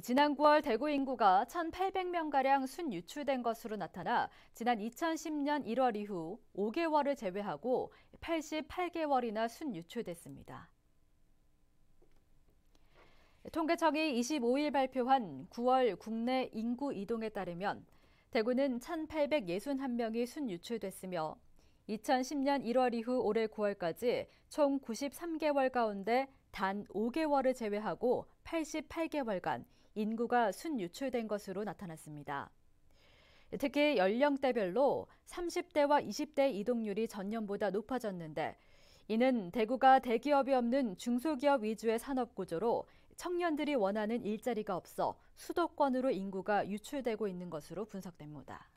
지난 9월 대구 인구가 1,800명가량 순유출된 것으로 나타나 지난 2010년 1월 이후 5개월을 제외하고 88개월이나 순유출됐습니다. 통계청이 25일 발표한 9월 국내 인구 이동에 따르면 대구는 1,861명이 순유출됐으며 2010년 1월 이후 올해 9월까지 총 93개월 가운데 단 5개월을 제외하고 88개월간 인구가 순유출된 것으로 나타났습니다. 특히 연령대별로 30대와 20대 이동률이 전년보다 높아졌는데 이는 대구가 대기업이 없는 중소기업 위주의 산업 구조로 청년들이 원하는 일자리가 없어 수도권으로 인구가 유출되고 있는 것으로 분석됩니다.